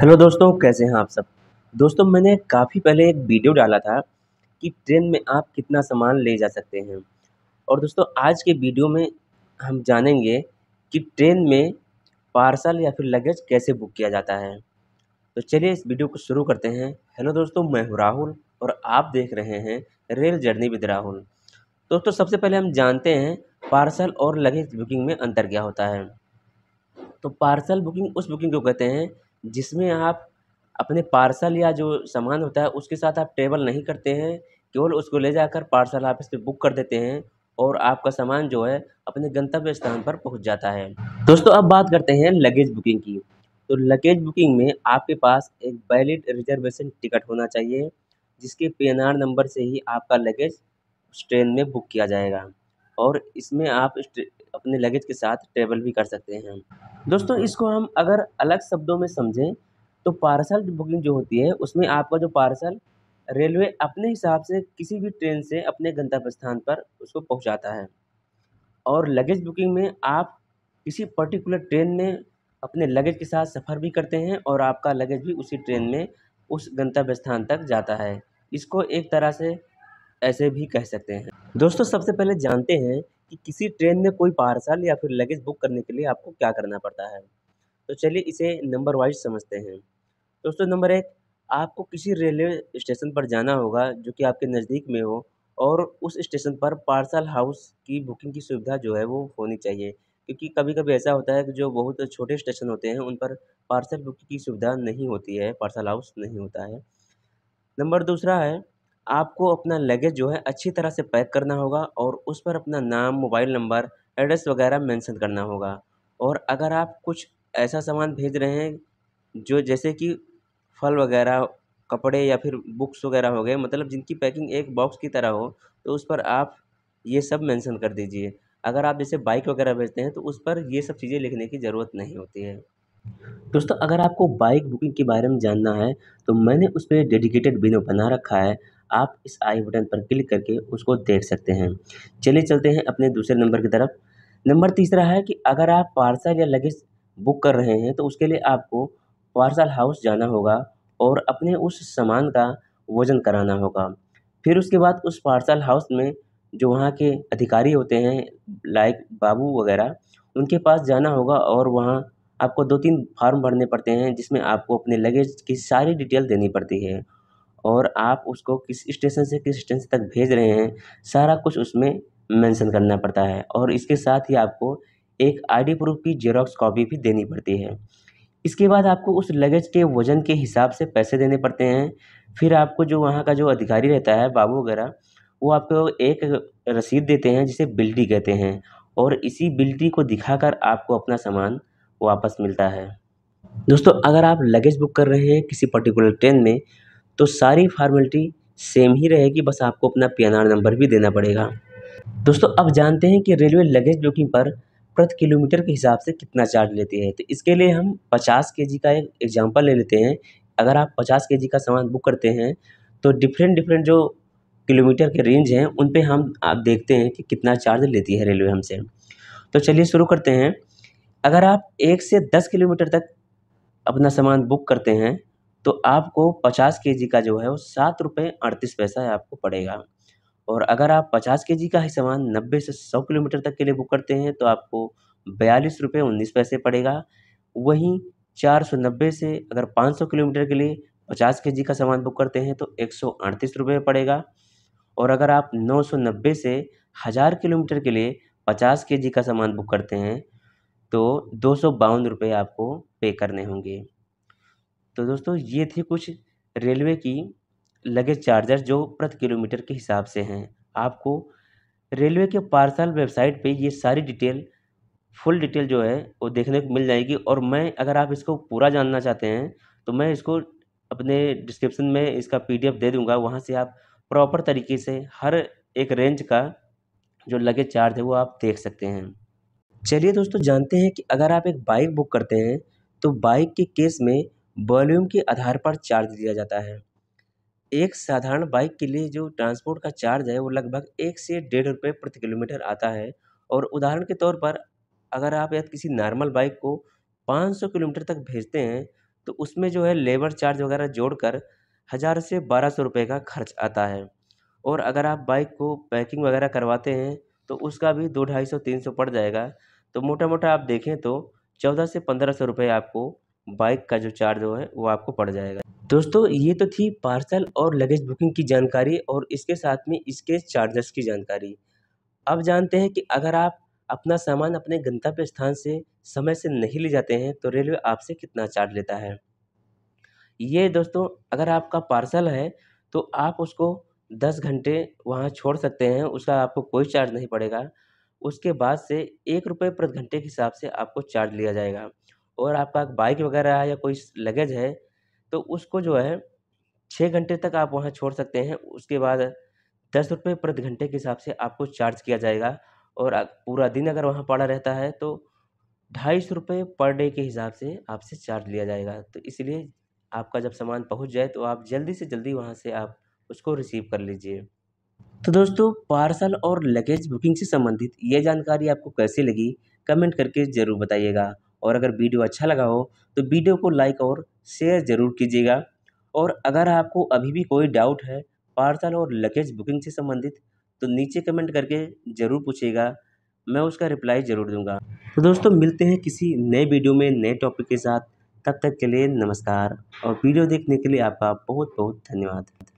Hello दोस्तों कैसे हैं आप सब दोस्तों मैंने काफ़ी पहले एक वीडियो डाला था कि ट्रेन में आप कितना सामान ले जा सकते हैं और दोस्तों आज के वीडियो में हम जानेंगे कि ट्रेन में पार्सल या फिर लगेज कैसे बुक किया जाता है तो चलिए इस वीडियो को शुरू करते हैं हेलो दोस्तों मैं हूँ राहुल और आप देख रहे हैं रेल जर्नी विद राहुल दोस्तों सबसे पहले हम जानते हैं पार्सल और लगेज बुकिंग में अंतर क्या होता है तो पार्सल बुकिंग उस बुकिंग को कहते हैं जिसमें आप अपने पार्सल या जो सामान होता है उसके साथ आप ट्रेवल नहीं करते हैं केवल उसको ले जाकर पार्सल आप इसपे बुक कर देते हैं और आपका सामान जो है अपने गंतव्य स्थान पर पहुंच जाता है दोस्तों अब बात करते हैं लगेज बुकिंग की तो लगेज बुकिंग में आपके पास एक वैलिड रिजर्वेशन टिकट होना चाहिए जिसके पी नंबर से ही आपका लगेज उस ट्रेन में बुक किया जाएगा और इसमें आप अपने लगेज के साथ ट्रेवल भी कर सकते हैं दोस्तों हम्म। इसको हम अगर अलग शब्दों में समझें तो पार्सल बुकिंग जो होती है उसमें आपका जो पार्सल रेलवे अपने हिसाब से किसी भी ट्रेन से अपने गंतव्य स्थान पर उसको पहुंचाता है और लगेज बुकिंग में आप किसी पर्टिकुलर ट्रेन में अपने लगेज के साथ सफ़र भी करते हैं और आपका लगेज भी उसी ट्रेन में उस गंतव्य स्थान तक जाता है इसको एक तरह से ऐसे भी कह सकते हैं दोस्तों सबसे पहले जानते हैं कि किसी ट्रेन में कोई पार्सल या फिर लगेज बुक करने के लिए आपको क्या करना पड़ता है तो चलिए इसे नंबर वाइज समझते हैं दोस्तों नंबर एक आपको किसी रेलवे स्टेशन पर जाना होगा जो कि आपके नज़दीक में हो और उस स्टेशन पर पार्सल हाउस की बुकिंग की सुविधा जो है वो होनी चाहिए क्योंकि कभी कभी ऐसा होता है कि जो बहुत छोटे स्टेशन होते हैं उन पर पार्सल बुकिंग की सुविधा नहीं होती है पार्सल हाउस नहीं होता है नंबर दूसरा है आपको अपना लगेज जो है अच्छी तरह से पैक करना होगा और उस पर अपना नाम मोबाइल नंबर एड्रेस वगैरह मेंशन करना होगा और अगर आप कुछ ऐसा सामान भेज रहे हैं जो जैसे कि फल वगैरह कपड़े या फिर बुक्स वगैरह हो गए मतलब जिनकी पैकिंग एक बॉक्स की तरह हो तो उस पर आप ये सब मेंशन कर दीजिए अगर आप जैसे बाइक वगैरह भेजते हैं तो उस पर ये सब चीज़ें लिखने की ज़रूरत नहीं होती है दोस्तों अगर आपको बाइक बुकिंग के बारे में जानना है तो मैंने उस पर डेडिकेटेड वीडियो बना रखा है आप इस आई बटन पर क्लिक करके उसको देख सकते हैं चलिए चलते हैं अपने दूसरे नंबर की तरफ नंबर तीसरा है कि अगर आप पार्सल या लगेज बुक कर रहे हैं तो उसके लिए आपको पार्सल हाउस जाना होगा और अपने उस सामान का वज़न कराना होगा फिर उसके बाद उस पार्सल हाउस में जो वहाँ के अधिकारी होते हैं लाइक बाबू वगैरह उनके पास जाना होगा और वहाँ आपको दो तीन फार्म भरने पड़ते हैं जिसमें आपको अपने लगेज की सारी डिटेल देनी पड़ती है और आप उसको किस स्टेशन से किस स्टेशन तक भेज रहे हैं सारा कुछ उसमें मेंशन करना पड़ता है और इसके साथ ही आपको एक आई डी प्रूफ की जेरोक्स कॉपी भी देनी पड़ती है इसके बाद आपको उस लगेज के वज़न के हिसाब से पैसे देने पड़ते हैं फिर आपको जो वहाँ का जो अधिकारी रहता है बाबू वगैरह वो आपको एक रसीद देते हैं जिसे बिल्टी कहते हैं और इसी बिल्टी को दिखाकर आपको अपना सामान वापस मिलता है दोस्तों अगर आप लगेज बुक कर रहे हैं किसी पर्टिकुलर ट्रेन में तो सारी फार्मेलिटी सेम ही रहेगी बस आपको अपना पी एन आर नंबर भी देना पड़ेगा दोस्तों अब जानते हैं कि रेलवे लगेज बुकिंग पर प्रति किलोमीटर के हिसाब से कितना चार्ज लेती है तो इसके लिए हम पचास के जी का एक एग्जाम्पल ले लेते हैं अगर आप पचास के जी का सामान बुक करते हैं तो डिफरेंट डिफरेंट जो किलोमीटर के रेंज हैं उन पे हम आप देखते हैं कि कितना चार्ज लेती है रेलवे हमसे तो चलिए शुरू करते हैं अगर आप एक से दस किलोमीटर तक अपना सामान बुक करते हैं तो आपको पचास के जी का जो है वो सात रुपये अड़तीस पैसा आपको पड़ेगा और अगर आप पचास के जी का ही सामान नब्बे से सौ किलोमीटर तक के लिए बुक करते हैं तो आपको बयालीस रुपये उन्नीस पैसे पड़ेगा वहीं चार सौ नब्बे से अगर पाँच सौ किलोमीटर के लिए पचास के जी का सामान बुक करते हैं तो एक सौ अड़तीस रुपये पड़ेगा और अगर आप नौ सौ नब्बे से हज़ार किलोमीटर के लिए पचास के जी का सामान बुक करते हैं तो दो सौ बावन रुपये आपको पे करने होंगे तो दोस्तों ये थे कुछ रेलवे की लगेज चार्जर जो प्रति किलोमीटर के हिसाब से हैं आपको रेलवे के पार्सल वेबसाइट पे ये सारी डिटेल फुल डिटेल जो है वो देखने को मिल जाएगी और मैं अगर आप इसको पूरा जानना चाहते हैं तो मैं इसको अपने डिस्क्रिप्शन में इसका पीडीएफ दे दूंगा वहाँ से आप प्रॉपर तरीके से हर एक रेंज का जो लगेज चार्ज है वो आप देख सकते हैं चलिए दोस्तों जानते हैं कि अगर आप एक बाइक बुक करते हैं तो बाइक के केस में वॉल्यूम के आधार पर चार्ज दिया जाता है एक साधारण बाइक के लिए जो ट्रांसपोर्ट का चार्ज है वो लगभग एक से डेढ़ रुपये प्रति किलोमीटर आता है और उदाहरण के तौर पर अगर आप या किसी नॉर्मल बाइक को पाँच सौ किलोमीटर तक भेजते हैं तो उसमें जो है लेबर चार्ज वगैरह जोड़कर हज़ार से बारह सौ रुपये का खर्च आता है और अगर आप बाइक को पैकिंग वगैरह करवाते हैं तो उसका भी दो ढाई सौ तीन सौ पड़ जाएगा तो मोटा मोटा आप देखें तो चौदह से पंद्रह सौ रुपये आपको बाइक का जो चार्ज वो है वो आपको पड़ जाएगा दोस्तों ये तो थी पार्सल और लगेज बुकिंग की जानकारी और इसके साथ में इसके चार्जेस की जानकारी अब जानते हैं कि अगर आप अपना सामान अपने गंतव्य स्थान से समय से नहीं ले जाते हैं तो रेलवे आपसे कितना चार्ज लेता है ये दोस्तों अगर आपका पार्सल है तो आप उसको दस घंटे वहाँ छोड़ सकते हैं उसका आपको कोई चार्ज नहीं पड़ेगा उसके बाद से एक रुपये प्रति घंटे के हिसाब से आपको चार्ज लिया जाएगा और आपका बाइक वगैरह या कोई लगेज है तो उसको जो है छः घंटे तक आप वहाँ छोड़ सकते हैं उसके बाद दस रुपये प्रति घंटे के हिसाब से आपको चार्ज किया जाएगा और पूरा दिन अगर वहाँ पड़ा रहता है तो ढाई सौ रुपये पर डे के हिसाब से आपसे चार्ज लिया जाएगा तो इसलिए आपका जब सामान पहुँच जाए तो आप जल्दी से जल्दी वहाँ से आप उसको रिसीव कर लीजिए तो दोस्तों पार्सल और लगेज बुकिंग से संबंधित ये जानकारी आपको कैसी लगी कमेंट करके ज़रूर बताइएगा और अगर वीडियो अच्छा लगा हो तो वीडियो को लाइक और शेयर ज़रूर कीजिएगा और अगर आपको अभी भी कोई डाउट है पार्सल और लगेज बुकिंग से संबंधित तो नीचे कमेंट करके ज़रूर पूछिएगा मैं उसका रिप्लाई ज़रूर दूंगा तो दोस्तों मिलते हैं किसी नए वीडियो में नए टॉपिक के साथ तब तक के लिए नमस्कार और वीडियो देखने के लिए आपका बहुत बहुत धन्यवाद